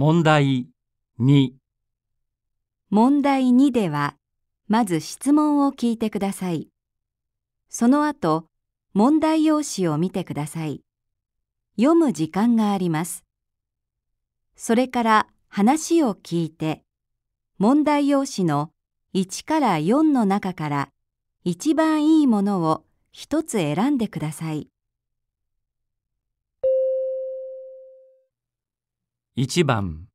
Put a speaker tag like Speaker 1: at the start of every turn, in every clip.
Speaker 1: 問題2
Speaker 2: 問題2では、まず質問を聞いてください。その後、問題用紙を見てください。読む時間があります。それから話を聞いて、問題用紙の1から4の中から一番いいものを一つ選んでください。1番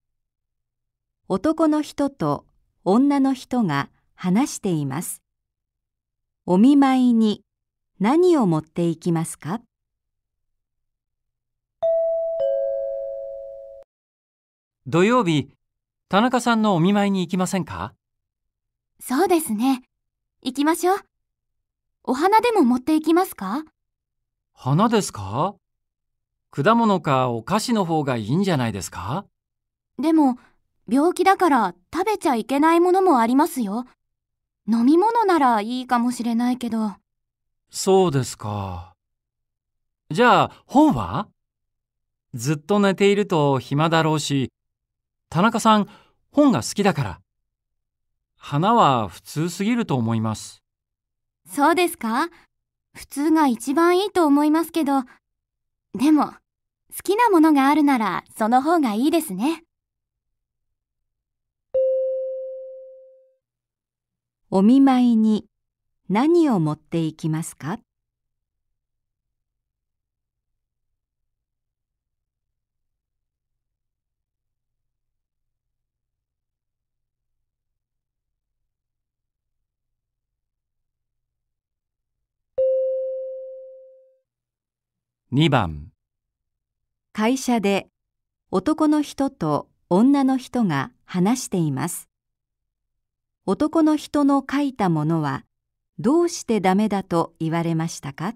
Speaker 2: 男の人と女の人が話しています。お見舞いに何を持っていきますか
Speaker 1: 土曜日、田中さんのお見舞いに行きませんか
Speaker 3: そうですね。行きましょう。お花でも持っていきますか
Speaker 1: 花ですか果物かお菓子の方がいいんじゃないですか
Speaker 3: でも、病気だから食べちゃいけないものもありますよ。飲み物ならいいかもしれないけど。
Speaker 1: そうですか。じゃあ、本はずっと寝ていると暇だろうし、田中さん、本が好きだから。花は普通すぎると思います。
Speaker 3: そうですか普通が一番いいと思いますけど。でも、好きなものがあるならその方がいいですね。
Speaker 2: お見舞いに何を持っていきますか2番会社で男の人と女の人が話しています。男の人の書いたものはどうしてダメだと言われましたか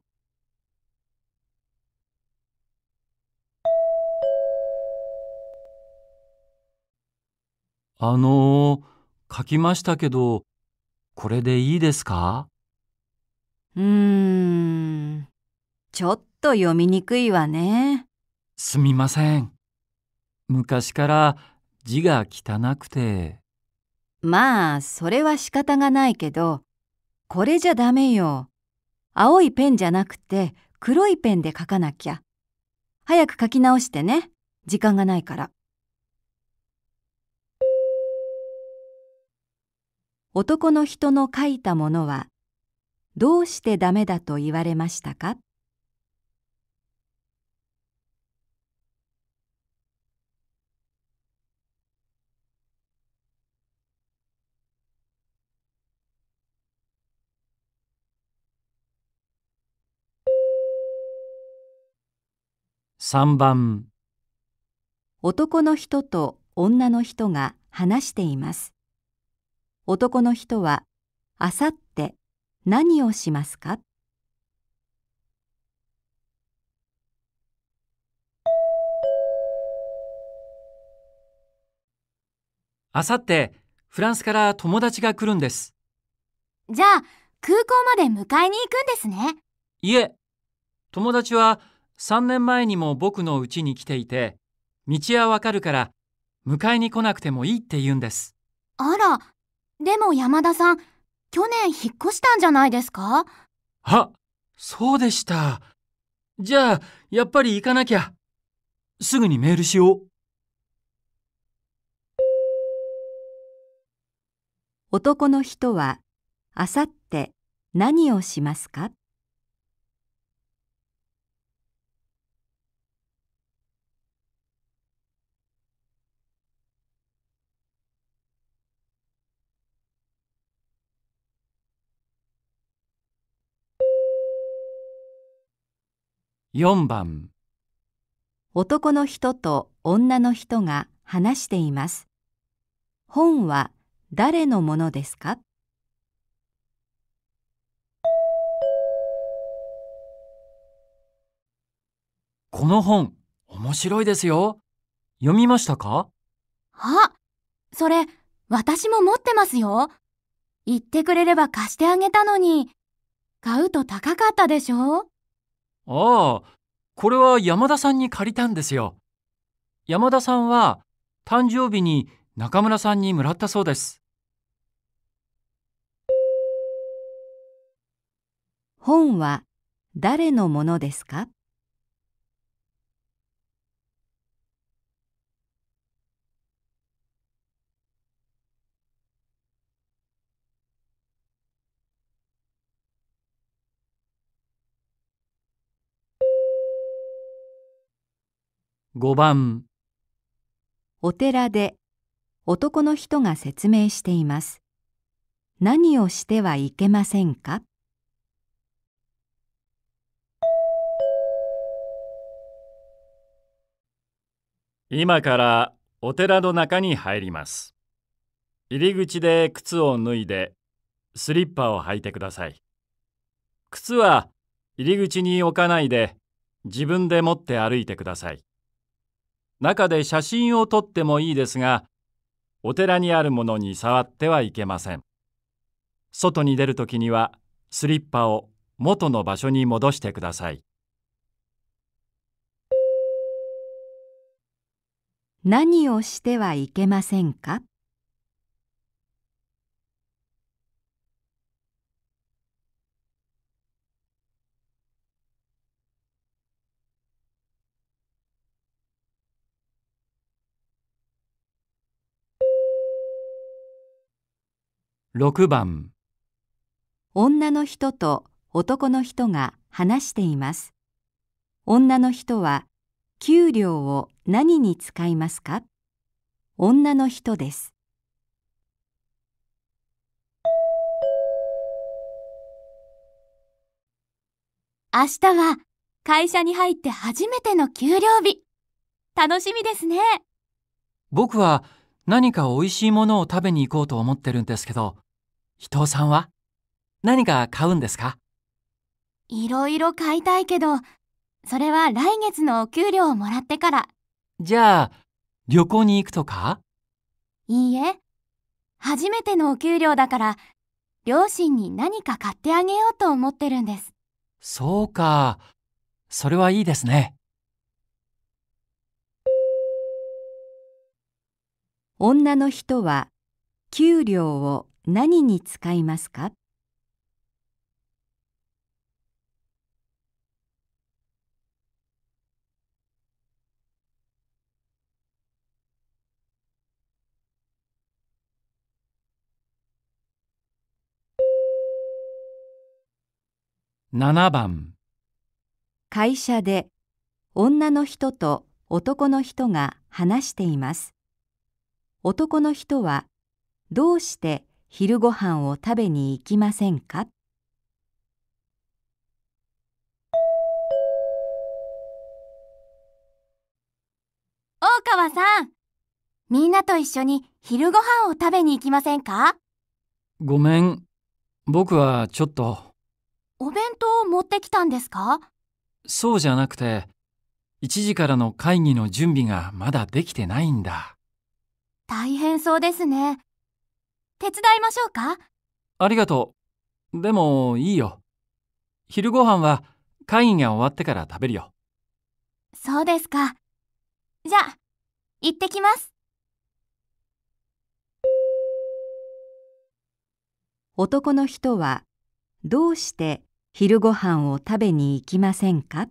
Speaker 1: あの書きましたけど、これでいいですか
Speaker 2: うーん、ちょっと読みにくいわね。
Speaker 1: すみません。昔から字が汚くて。
Speaker 2: まあ、それは仕方がないけど、これじゃダメよ。青いペンじゃなくて黒いペンで書かなきゃ。早く書き直してね。時間がないから。男の人の書いたものはどうしてダメだと言われましたか3番男の人と女の人が話しています男の人はあさって何をしますか
Speaker 1: あさってフランスから友達が来るんです
Speaker 3: じゃあ空港まで迎えに行くんですね
Speaker 1: いえ友達は3年前にも僕の家に来ていて、道はわかるから迎えに来なくてもいいって言うんです。
Speaker 3: あら、でも山田さん、去年引っ越したんじゃないですかあ、そうでした。
Speaker 1: じゃあ、やっぱり行かなきゃ。すぐにメールしよう。
Speaker 2: 男の人は、あさって何をしますか
Speaker 1: 4番
Speaker 2: 男の人と女の人が話しています。本は誰のものですか
Speaker 1: この本、面白いですよ。読みましたか
Speaker 3: あ、それ、私も持ってますよ。言ってくれれば貸してあげたのに、買うと高かったでしょ
Speaker 1: ああ、これは山田さんに借りたんですよ。山田さんは誕生日に中村さんにもらったそうです。
Speaker 2: 本は誰のものですか
Speaker 1: 5番
Speaker 2: お寺で男の人が説明しています。何をしてはいけませんか
Speaker 1: 今からお寺の中に入ります。入り口で靴を脱いでスリッパを履いてください。靴は入り口に置かないで自分で持って歩いてください。中で写真を撮ってもいいですが、お寺にあるものに触ってはいけません。外に出るときにはスリッパを元の場所に戻してください。
Speaker 2: 何をしてはいけませんか
Speaker 1: 6番
Speaker 2: 女の人と男の人が話しています女の人は給料を何に使いますか女の人です
Speaker 3: 明日は会社に入って初めての給料日楽しみですね
Speaker 1: 僕は何か美味しいものを食べに行こうと思ってるんですけど伊藤さんは何か買うんですか
Speaker 3: いろいろ買いたいけど、それは来月のお給料をもらってから。
Speaker 1: じゃあ、旅行に行くとか
Speaker 3: いいえ。初めてのお給料だから、両親に何か買ってあげようと思ってるんです。
Speaker 1: そうか。それは
Speaker 2: いいですね。女の人は給料を何に使いますか
Speaker 1: 7番
Speaker 2: 会社で女の人と男の人が話しています男の人はどうして昼ごはんを食べに行きませんか
Speaker 3: 大川さんみんなと一緒に昼ごはんを食べに行きませんか
Speaker 1: ごめん僕はちょっと
Speaker 3: お弁当を持ってきたんですか
Speaker 1: そうじゃなくて1時からの会議の準備がまだできてないんだ
Speaker 3: 大変そうですね手伝いましょうか
Speaker 1: ありがとう。でもいいよ。昼ご飯は会議が終わってから食べるよ。
Speaker 3: そうですか。じゃあ、行ってきます。
Speaker 2: 男の人は、どうして昼ご飯を食べに行きませんか